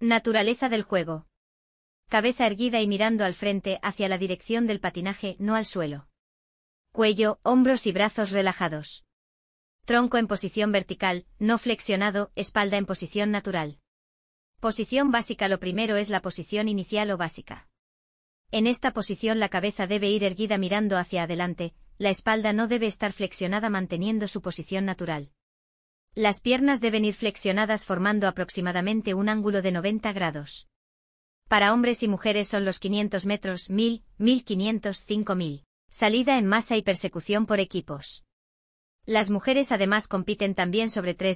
Naturaleza del juego. Cabeza erguida y mirando al frente hacia la dirección del patinaje, no al suelo. Cuello, hombros y brazos relajados. Tronco en posición vertical, no flexionado, espalda en posición natural. Posición básica Lo primero es la posición inicial o básica. En esta posición la cabeza debe ir erguida mirando hacia adelante, la espalda no debe estar flexionada manteniendo su posición natural. Las piernas deben ir flexionadas formando aproximadamente un ángulo de 90 grados. Para hombres y mujeres son los 500 metros, 1000, 1500, 5000. Salida en masa y persecución por equipos. Las mujeres además compiten también sobre tres